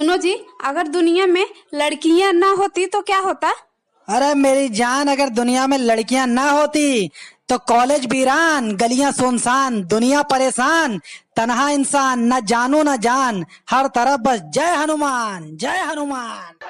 सुनो जी अगर दुनिया में लड़कियां ना होती तो क्या होता अरे मेरी जान अगर दुनिया में लड़कियां ना होती तो कॉलेज वीरान गलियां सुनसान दुनिया परेशान तनहा इंसान न जानू न जान हर तरफ बस जय हनुमान जय हनुमान